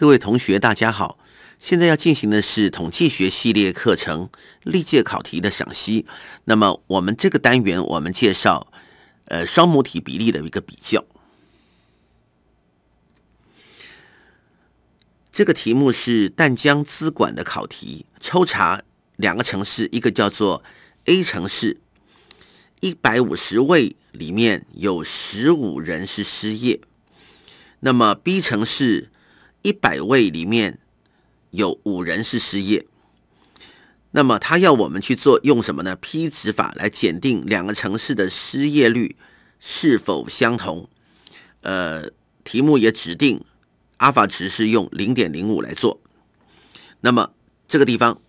各位同学，大家好！现在要进行的是统计学系列课程历届考题的赏析。那么，我们这个单元我们介绍，呃，双母体比例的一个比较。这个题目是淡江资管的考题，抽查两个城市，一个叫做 A 城市，一百五十位里面有十五人是失业，那么 B 城市。一百位里面有五人是失业，那么他要我们去做用什么呢？批值法来检定两个城市的失业率是否相同。呃，题目也指定阿法值是用零点零五来做。那么这个地方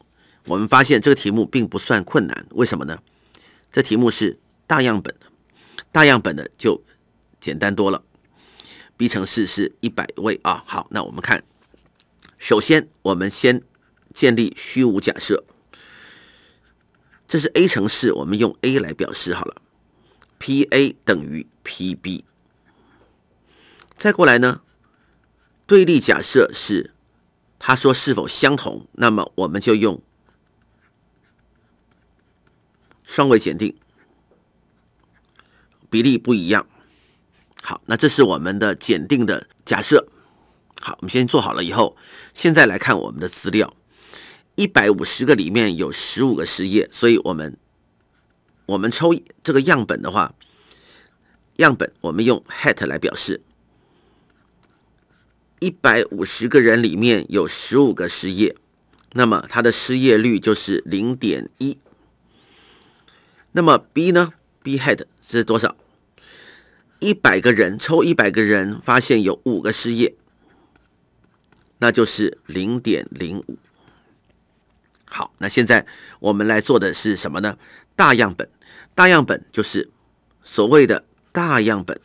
我们发现这个题目并不算困难，为什么呢？这题目是大样本的，大样本的就简单多了。B 乘市是一百位啊，好，那我们看，首先我们先建立虚无假设，这是 A 乘市，我们用 A 来表示好了，P A 等于 P B。再过来呢，对立假设是他说是否相同，那么我们就用双位检定，比例不一样。好，那这是我们的检定的假设。好，我们先做好了以后，现在来看我们的资料：一百五十个里面有十五个失业，所以我们我们抽这个样本的话，样本我们用 hat 来表示。一百五十个人里面有十五个失业，那么他的失业率就是零点一。那么 b 呢？b hat 是多少？一百个人抽一百个人，发现有五个失业，那就是零点零五。好，那现在我们来做的是什么呢？大样本，大样本就是所谓的大样本，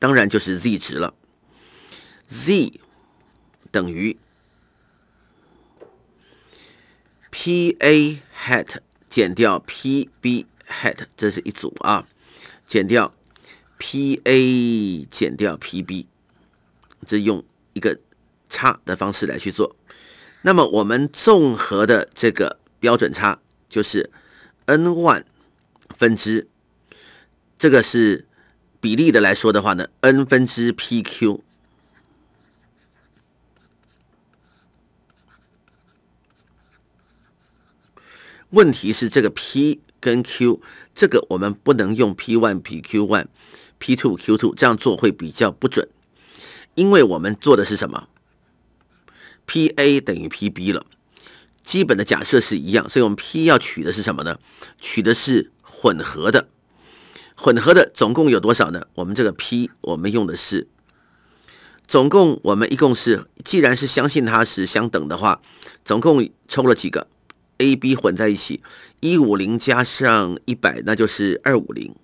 当然就是 Z 值了。Z 等于 PA hat 减掉 PB。hat，这是一组啊，减掉，pa 减掉 pb，这用一个差的方式来去做。那么我们综合的这个标准差就是 n 万分之，这个是比例的来说的话呢，n 分之 pq。问题是这个 P 跟 Q，这个我们不能用 P one P Q one P two Q two 这样做会比较不准，因为我们做的是什么？PA 等于 PB 了，基本的假设是一样，所以我们 P 要取的是什么呢？取的是混合的，混合的总共有多少呢？我们这个 P 我们用的是，总共我们一共是，既然是相信它是相等的话，总共抽了几个？A、B 混在一起，一五零加上一百，那就是二五零。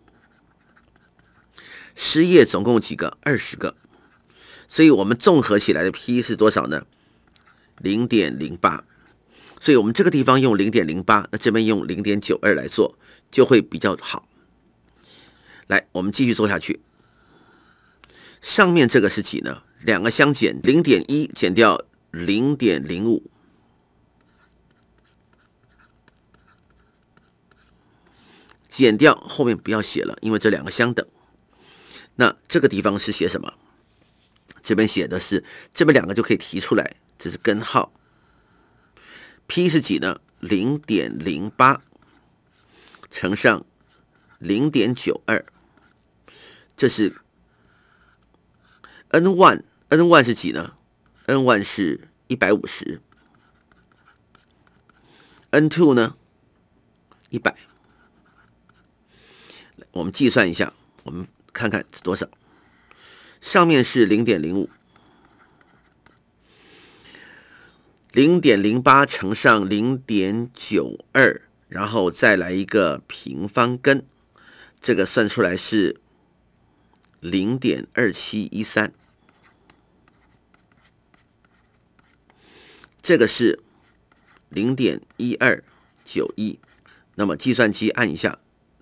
失业总共几个？二十个。所以，我们综合起来的 P 是多少呢？零点零八。所以我们这个地方用零点零八，那这边用零点九二来做就会比较好。来，我们继续做下去。上面这个是几呢？两个相减，零点一减掉零点零五。减掉后面不要写了，因为这两个相等。那这个地方是写什么？这边写的是，这边两个就可以提出来，这是根号。P 是几呢？零点零八乘上零点九二，这是 n one。n one 是几呢？n one 是一百五十。n two 呢？一百。我们计算一下，我们看看是多少。上面是零点零五，零点零八乘上零点九二，然后再来一个平方根，这个算出来是零点二七一三。这个是零点一二九一，那么计算机按一下。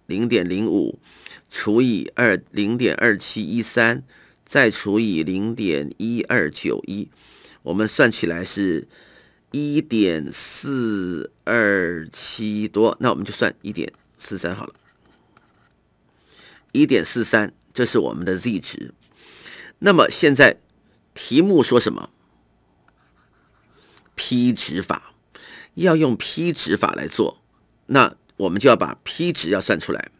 零点零五除以二零点二七一三，再除以零点一二九一，我们算起来是一点四二七多，那我们就算一点四三好了。一点四三，这是我们的 z 值。那么现在题目说什么？p 值法要用 p 值法来做，那。我们就要把 P 值要算出来，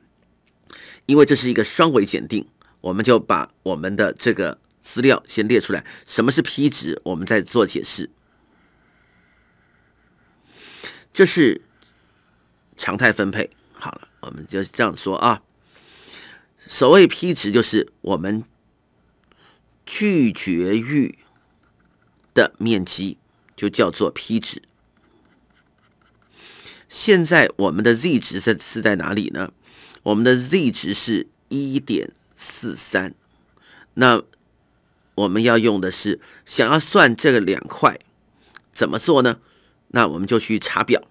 因为这是一个双维检定，我们就把我们的这个资料先列出来。什么是 P 值？我们再做解释。这是常态分配。好了，我们就这样说啊。所谓 P 值，就是我们拒绝域的面积，就叫做 P 值。现在我们的 Z 值在是在哪里呢？我们的 Z 值是1.43，那我们要用的是想要算这个两块怎么做呢？那我们就去查表，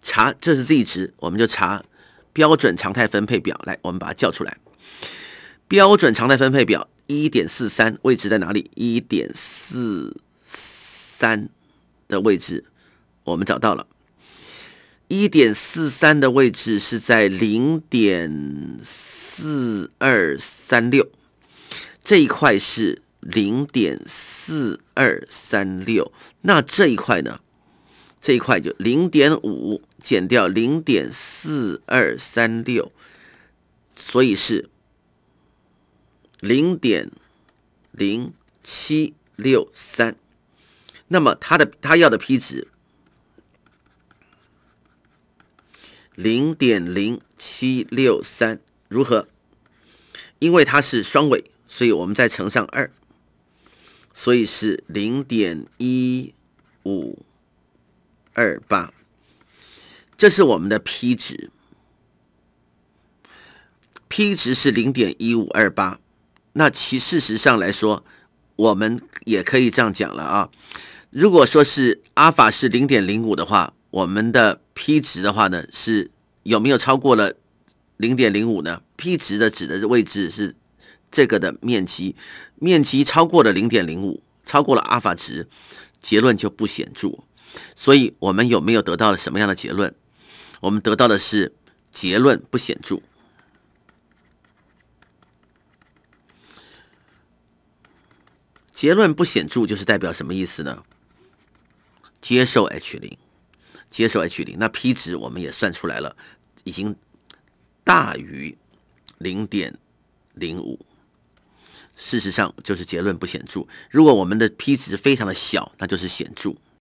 查这是 Z 值，我们就查标准常态分配表。来，我们把它叫出来，标准常态分配表1.43位置在哪里？1.43的位置我们找到了。一点四三的位置是在零点四二三六这一块是零点四二三六，那这一块呢？这一块就零点五减掉零点四二三六，所以是零点零七六三。那么它的它要的 p 值。零点零七六三如何？因为它是双尾，所以我们再乘上二，所以是零点一五二八。这是我们的 p 值，p 值是零点一五二八。那其事实上来说，我们也可以这样讲了啊。如果说是阿尔法是零点零五的话，我们的 P 值的话呢，是有没有超过了零点零五呢？P 值的指的位置是这个的面积，面积超过了零点零五，超过了阿尔法值，结论就不显著。所以我们有没有得到了什么样的结论？我们得到的是结论不显著。结论不显著就是代表什么意思呢？接受 H 零。接受 H 零，那 p 值我们也算出来了，已经大于零点零五，事实上就是结论不显著。如果我们的 p 值非常的小，那就是显著。